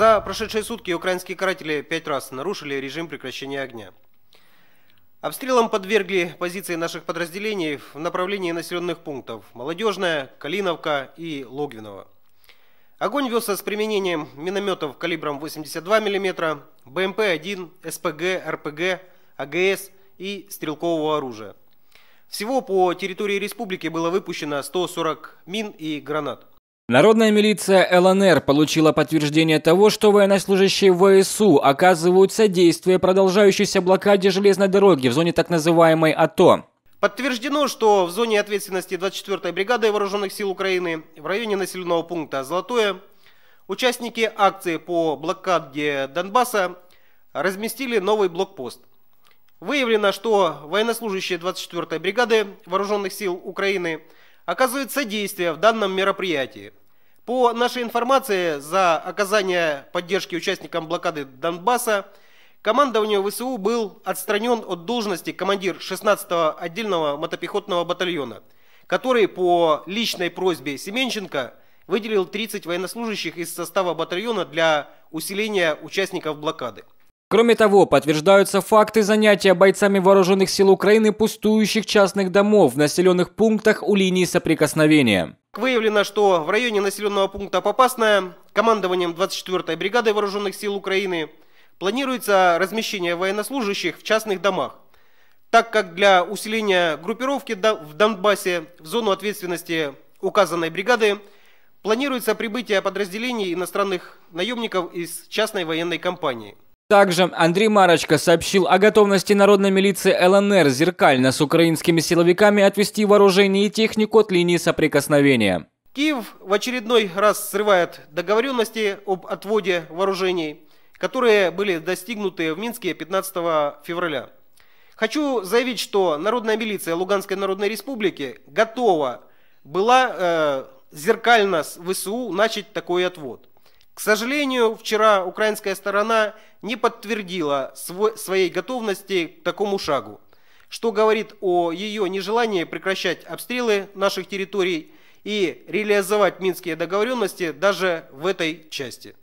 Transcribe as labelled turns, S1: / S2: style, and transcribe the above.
S1: За прошедшие сутки украинские каратели пять раз нарушили режим прекращения огня. Обстрелом подвергли позиции наших подразделений в направлении населенных пунктов Молодежная, Калиновка и Логвиново. Огонь велся с применением минометов калибром 82 мм, БМП-1, СПГ, РПГ, АГС и стрелкового оружия. Всего по территории республики было выпущено 140 мин и гранат.
S2: Народная милиция ЛНР получила подтверждение того, что военнослужащие ВСУ оказывают содействие продолжающейся блокаде железной дороги в зоне так называемой АТО.
S1: Подтверждено, что в зоне ответственности 24-й бригады Вооруженных сил Украины в районе населенного пункта Золотое участники акции по блокаде Донбасса разместили новый блокпост. Выявлено, что военнослужащие 24-й бригады Вооруженных сил Украины – оказывает содействие в данном мероприятии. По нашей информации, за оказание поддержки участникам блокады Донбасса командованию ВСУ был отстранен от должности командир 16-го отдельного мотопехотного батальона, который по личной просьбе Семенченко выделил 30 военнослужащих из состава батальона для усиления участников блокады.
S2: Кроме того, подтверждаются факты занятия бойцами вооруженных сил Украины пустующих частных домов в населенных пунктах у линии соприкосновения.
S1: Выявлено, что в районе населенного пункта Попасная командованием 24-й бригады вооруженных сил Украины планируется размещение военнослужащих в частных домах, так как для усиления группировки в Донбассе в зону ответственности указанной бригады планируется прибытие подразделений иностранных наемников из частной военной компании.
S2: Также Андрей Марочка сообщил о готовности народной милиции ЛНР зеркально с украинскими силовиками отвести вооружение и технику от линии соприкосновения.
S1: Киев в очередной раз срывает договоренности об отводе вооружений, которые были достигнуты в Минске 15 февраля. Хочу заявить, что народная милиция Луганской Народной Республики готова была э, зеркально с ВСУ начать такой отвод. К сожалению, вчера украинская сторона не подтвердила свой, своей готовности к такому шагу, что говорит о ее нежелании прекращать обстрелы наших территорий и реализовать минские договоренности даже в этой части.